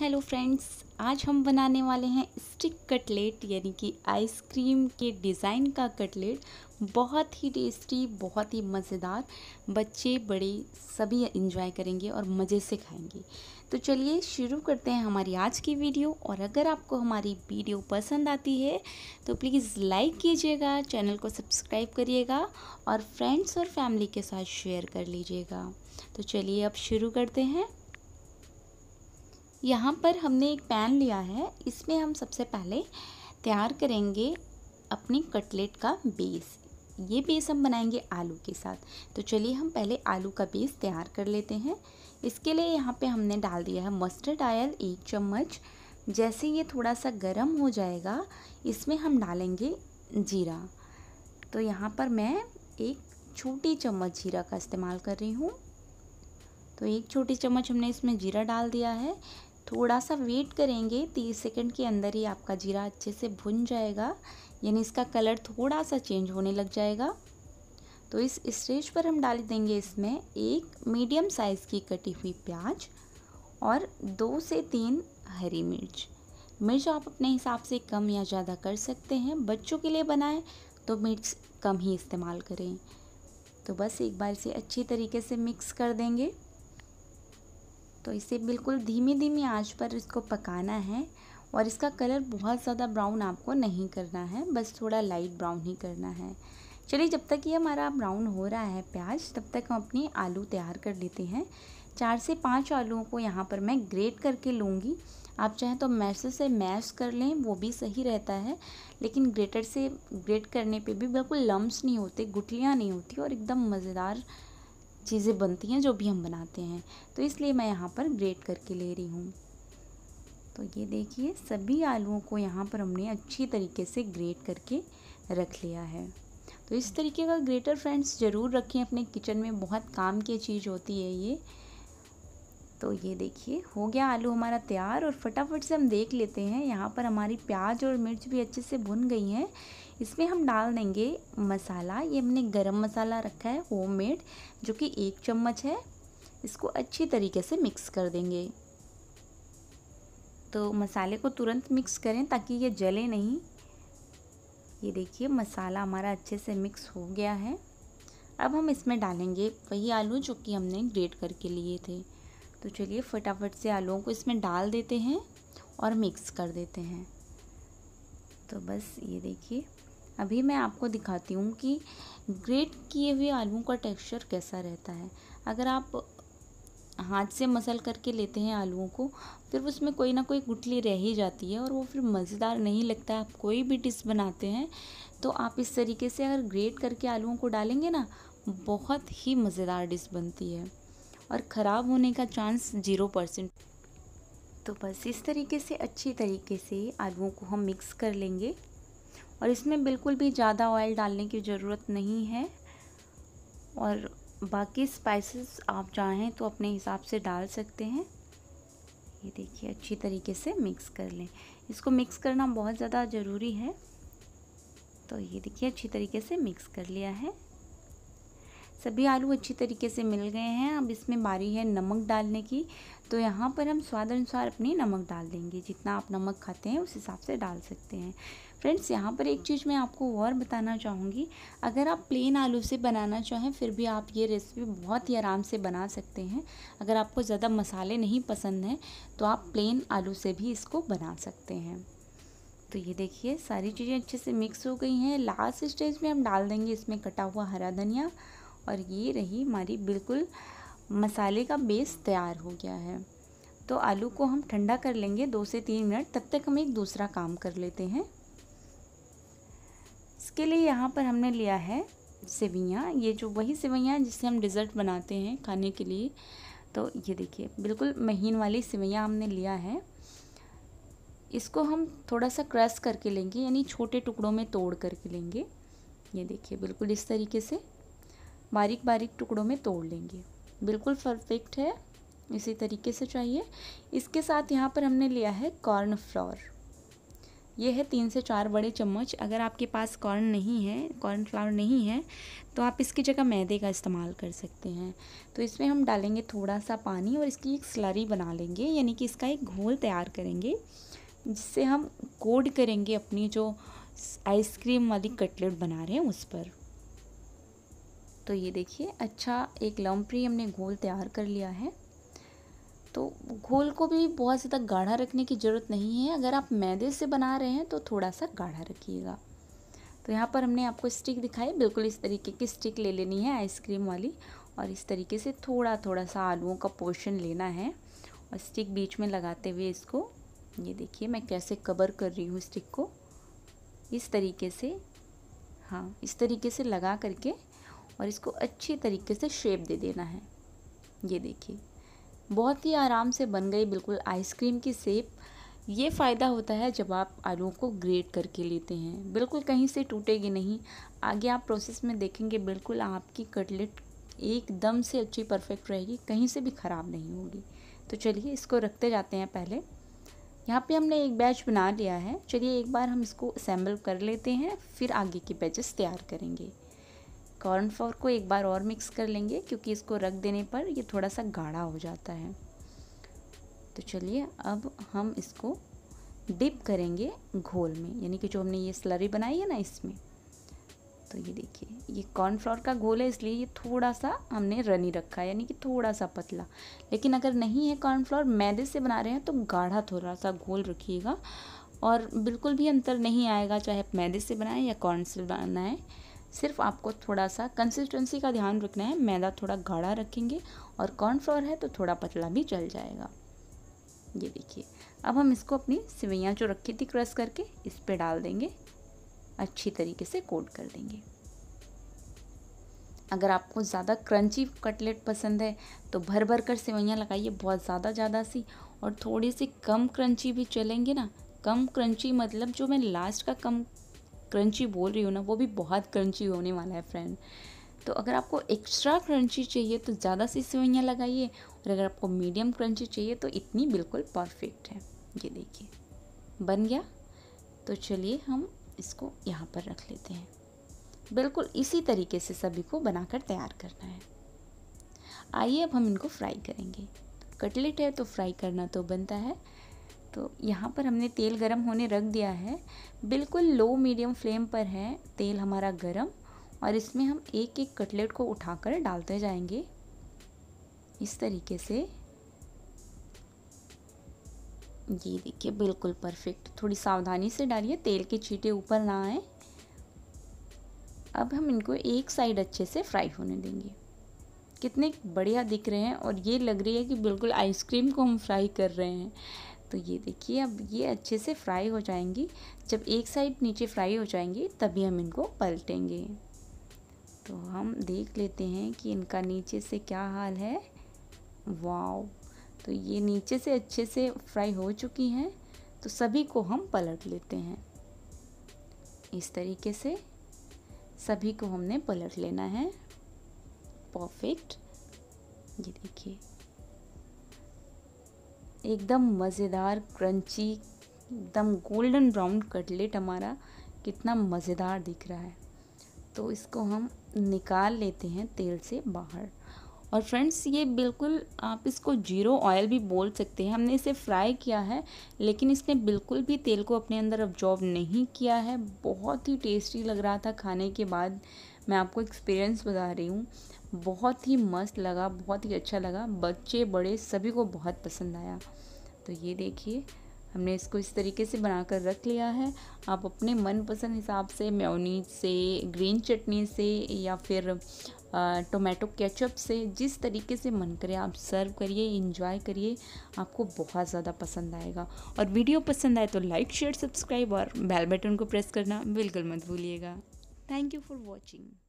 hello friends आज हम बनाने वाले हैं स्टिक कटलेट यानी कि आइसक्रीम के डिज़ाइन का कटलेट बहुत ही टेस्टी बहुत ही मज़ेदार बच्चे बड़े सभी इन्जॉय करेंगे और मज़े से खाएंगे तो चलिए शुरू करते हैं हमारी आज की वीडियो और अगर आपको हमारी वीडियो पसंद आती है तो प्लीज़ लाइक कीजिएगा चैनल को सब्सक्राइब करिएगा और फ्रेंड्स और फैमिली के साथ शेयर कर लीजिएगा तो चलिए अब शुरू करते हैं यहाँ पर हमने एक पैन लिया है इसमें हम सबसे पहले तैयार करेंगे अपने कटलेट का बेस ये बेस हम बनाएंगे आलू के साथ तो चलिए हम पहले आलू का बेस तैयार कर लेते हैं इसके लिए यहाँ पे हमने डाल दिया है मस्टर्ड आयल एक चम्मच जैसे ये थोड़ा सा गर्म हो जाएगा इसमें हम डालेंगे जीरा तो यहाँ पर मैं एक छोटी चम्मच जीरा का इस्तेमाल कर रही हूँ तो एक छोटी चम्मच हमने इसमें जीरा डाल दिया है थोड़ा सा वेट करेंगे तीस सेकंड के अंदर ही आपका जीरा अच्छे से भुन जाएगा यानी इसका कलर थोड़ा सा चेंज होने लग जाएगा तो इस स्टेज पर हम डाल देंगे इसमें एक मीडियम साइज़ की कटी हुई प्याज और दो से तीन हरी मिर्च मिर्च आप अपने हिसाब से कम या ज़्यादा कर सकते हैं बच्चों के लिए बनाएं तो मिर्च कम ही इस्तेमाल करें तो बस एक बार से अच्छी तरीके से मिक्स कर देंगे तो इसे बिल्कुल धीमी धीमी आंच पर इसको पकाना है और इसका कलर बहुत ज़्यादा ब्राउन आपको नहीं करना है बस थोड़ा लाइट ब्राउन ही करना है चलिए जब तक ये हमारा ब्राउन हो रहा है प्याज तब तक हम अपनी आलू तैयार कर लेते हैं चार से पाँच आलूओं को यहाँ पर मैं ग्रेट करके लूँगी आप चाहें तो मैश से मैश कर लें वो भी सही रहता है लेकिन ग्रेटर से ग्रेट करने पे भी बिल्कुल लम्स नहीं होते गुठलियाँ नहीं होती और एकदम मज़ेदार चीज़ें बनती हैं जो भी हम बनाते हैं तो इसलिए मैं यहाँ पर ग्रेट करके ले रही हूँ तो ये देखिए सभी आलूओं को यहाँ पर हमने अच्छी तरीके से ग्रेट करके रख लिया है तो इस तरीके का ग्रेटर फ्रेंड्स ज़रूर रखें अपने किचन में बहुत काम की चीज़ होती है ये तो ये देखिए हो गया आलू हमारा तैयार और फटाफट से हम देख लेते हैं यहाँ पर हमारी प्याज और मिर्च भी अच्छे से भुन गई हैं इसमें हम डाल देंगे मसाला ये हमने गरम मसाला रखा है होममेड जो कि एक चम्मच है इसको अच्छी तरीके से मिक्स कर देंगे तो मसाले को तुरंत मिक्स करें ताकि ये जले नहीं ये देखिए मसाला हमारा अच्छे से मिक्स हो गया है अब हम इसमें डालेंगे वही आलू जो कि हमने ग्रेट करके लिए थे तो चलिए फटाफट से आलूओं को इसमें डाल देते हैं और मिक्स कर देते हैं तो बस ये देखिए अभी मैं आपको दिखाती हूँ कि ग्रेट किए हुए आलू का टेक्सचर कैसा रहता है अगर आप हाथ से मसल करके लेते हैं आलूओं को फिर उसमें कोई ना कोई गुटली रह ही जाती है और वो फिर मज़ेदार नहीं लगता है आप कोई भी डिश बनाते हैं तो आप इस तरीके से अगर ग्रेट करके आलूओं को डालेंगे ना बहुत ही मज़ेदार डिश बनती है और ख़राब होने का चांस ज़ीरो परसेंट तो बस इस तरीके से अच्छी तरीके से आलूओं को हम मिक्स कर लेंगे और इसमें बिल्कुल भी ज़्यादा ऑयल डालने की ज़रूरत नहीं है और बाकी स्पाइसेस आप चाहें तो अपने हिसाब से डाल सकते हैं ये देखिए अच्छी तरीके से मिक्स कर लें इसको मिक्स करना बहुत ज़्यादा ज़रूरी है तो ये देखिए अच्छी तरीके से मिक्स कर लिया है सभी आलू अच्छी तरीके से मिल गए हैं अब इसमें बारी है नमक डालने की तो यहाँ पर हम स्वाद अनुसार अपनी नमक डाल देंगे जितना आप नमक खाते हैं उस हिसाब से डाल सकते हैं फ्रेंड्स यहाँ पर एक चीज़ मैं आपको और बताना चाहूँगी अगर आप प्लेन आलू से बनाना चाहें फिर भी आप ये रेसिपी बहुत ही आराम से बना सकते हैं अगर आपको ज़्यादा मसाले नहीं पसंद हैं तो आप प्लेन आलू से भी इसको बना सकते हैं तो ये देखिए सारी चीज़ें अच्छे से मिक्स हो गई हैं लास्ट स्टेज में हम डाल देंगे इसमें कटा हुआ हरा धनिया और ये रही हमारी बिल्कुल मसाले का बेस तैयार हो गया है तो आलू को हम ठंडा कर लेंगे दो से तीन मिनट तब तक हम एक दूसरा काम कर लेते हैं इसके लिए यहाँ पर हमने लिया है सेवैयाँ ये जो वही सेवैयाँ जिससे हम डिज़र्ट बनाते हैं खाने के लिए तो ये देखिए बिल्कुल महीन वाली सेवैयाँ हमने लिया है इसको हम थोड़ा सा क्रश करके लेंगे यानी छोटे टुकड़ों में तोड़ करके लेंगे ये देखिए बिल्कुल इस तरीके से बारीक बारीक टुकड़ों में तोड़ लेंगे बिल्कुल परफेक्ट है इसी तरीके से चाहिए इसके साथ यहाँ पर हमने लिया है कॉर्न फ्लोर ये है तीन से चार बड़े चम्मच अगर आपके पास कॉर्न नहीं है कॉर्न फ्लावर नहीं है तो आप इसकी जगह मैदे का इस्तेमाल कर सकते हैं तो इसमें हम डालेंगे थोड़ा सा पानी और इसकी एक स्लरी बना लेंगे यानी कि इसका एक घोल तैयार करेंगे जिससे हम कोड करेंगे अपनी जो आइसक्रीम वाली कटलेट बना रहे हैं उस पर तो ये देखिए अच्छा एक लम्प्री हमने घोल तैयार कर लिया है तो घोल को भी बहुत ज़्यादा गाढ़ा रखने की ज़रूरत नहीं है अगर आप मैदे से बना रहे हैं तो थोड़ा सा गाढ़ा रखिएगा तो यहाँ पर हमने आपको स्टिक दिखाई बिल्कुल इस तरीके की स्टिक ले लेनी है आइसक्रीम वाली और इस तरीके से थोड़ा थोड़ा सा आलुओं का पोर्शन लेना है और स्टिक बीच में लगाते हुए इसको ये देखिए मैं कैसे कवर कर रही हूँ स्टिक को इस तरीके से हाँ इस तरीके से लगा करके और इसको अच्छी तरीके से शेप दे देना है ये देखिए बहुत ही आराम से बन गई बिल्कुल आइसक्रीम की सेप ये फ़ायदा होता है जब आप आलूओं को ग्रेट करके लेते हैं बिल्कुल कहीं से टूटेगी नहीं आगे आप प्रोसेस में देखेंगे बिल्कुल आपकी कटलेट एकदम से अच्छी परफेक्ट रहेगी कहीं से भी ख़राब नहीं होगी तो चलिए इसको रखते जाते हैं पहले यहाँ पे हमने एक बैच बना लिया है चलिए एक बार हम इसको असेंबल कर लेते हैं फिर आगे के बैचेस तैयार करेंगे कॉर्नफ्लोर को एक बार और मिक्स कर लेंगे क्योंकि इसको रख देने पर ये थोड़ा सा गाढ़ा हो जाता है तो चलिए अब हम इसको डिप करेंगे घोल में यानी कि जो हमने ये स्लरी बनाई है ना इसमें तो ये देखिए ये कॉर्नफ्लोर का घोल है इसलिए ये थोड़ा सा हमने रनी रखा है यानी कि थोड़ा सा पतला लेकिन अगर नहीं है कॉर्नफ्लोर मैदे से बना रहे हैं तो गाढ़ा थोड़ा सा घोल रखिएगा और बिल्कुल भी अंतर नहीं आएगा चाहे आप मैदे से बनाएं या कॉर्न से बनाएं सिर्फ आपको थोड़ा सा कंसिस्टेंसी का ध्यान रखना है मैदा थोड़ा गाढ़ा रखेंगे और कॉर्नफ्लोर है तो थोड़ा पतला भी चल जाएगा ये देखिए अब हम इसको अपनी सिवैयाँ जो रखी थी क्रश करके इस पर डाल देंगे अच्छी तरीके से कोट कर देंगे अगर आपको ज़्यादा क्रंची कटलेट पसंद है तो भर भर कर सेवैयाँ लगाइए बहुत ज़्यादा ज़्यादा सी और थोड़ी सी कम क्रंची भी चलेंगे ना कम क्रंची मतलब जो मैं लास्ट का कम क्रंची बोल रही हूँ ना वो भी बहुत क्रंची होने वाला है फ्रेंड तो अगर आपको एक्स्ट्रा क्रंची चाहिए तो ज़्यादा सी सेवैयाँ लगाइए और अगर आपको मीडियम क्रंची चाहिए तो इतनी बिल्कुल परफेक्ट है ये देखिए बन गया तो चलिए हम इसको यहाँ पर रख लेते हैं बिल्कुल इसी तरीके से सभी को बनाकर तैयार करना है आइए अब हम इनको फ्राई करेंगे कटलेट है तो फ्राई करना तो बनता है तो यहाँ पर हमने तेल गरम होने रख दिया है बिल्कुल लो मीडियम फ्लेम पर है तेल हमारा गरम और इसमें हम एक एक कटलेट को उठाकर डालते जाएंगे इस तरीके से ये देखिए बिल्कुल परफेक्ट थोड़ी सावधानी से डालिए तेल के चीटे ऊपर ना आए अब हम इनको एक साइड अच्छे से फ्राई होने देंगे कितने बढ़िया दिख रहे हैं और ये लग रही है कि बिल्कुल आइसक्रीम को हम फ्राई कर रहे हैं तो ये देखिए अब ये अच्छे से फ्राई हो जाएंगी जब एक साइड नीचे फ्राई हो जाएंगी तभी हम इनको पलटेंगे तो हम देख लेते हैं कि इनका नीचे से क्या हाल है वाव तो ये नीचे से अच्छे से फ्राई हो चुकी हैं तो सभी को हम पलट लेते हैं इस तरीके से सभी को हमने पलट लेना है परफेक्ट ये देखिए एकदम मज़ेदार क्रंची एकदम गोल्डन ब्राउन कटलेट हमारा कितना मज़ेदार दिख रहा है तो इसको हम निकाल लेते हैं तेल से बाहर और फ्रेंड्स ये बिल्कुल आप इसको जीरो ऑयल भी बोल सकते हैं हमने इसे फ्राई किया है लेकिन इसने बिल्कुल भी तेल को अपने अंदर अब्जॉर्ब नहीं किया है बहुत ही टेस्टी लग रहा था खाने के बाद मैं आपको एक्सपीरियंस बता रही हूँ बहुत ही मस्त लगा बहुत ही अच्छा लगा बच्चे बड़े सभी को बहुत पसंद आया तो ये देखिए हमने इसको इस तरीके से बना कर रख लिया है आप अपने मनपसंद हिसाब से म्योनीज से ग्रीन चटनी से या फिर टोमेटो केचप से जिस तरीके से मन करे आप सर्व करिए इंजॉय करिए आपको बहुत ज़्यादा पसंद आएगा और वीडियो पसंद आए तो लाइक शेयर सब्सक्राइब और बेल बटन को प्रेस करना बिल्कुल मत भूलिएगा थैंक यू फॉर वॉचिंग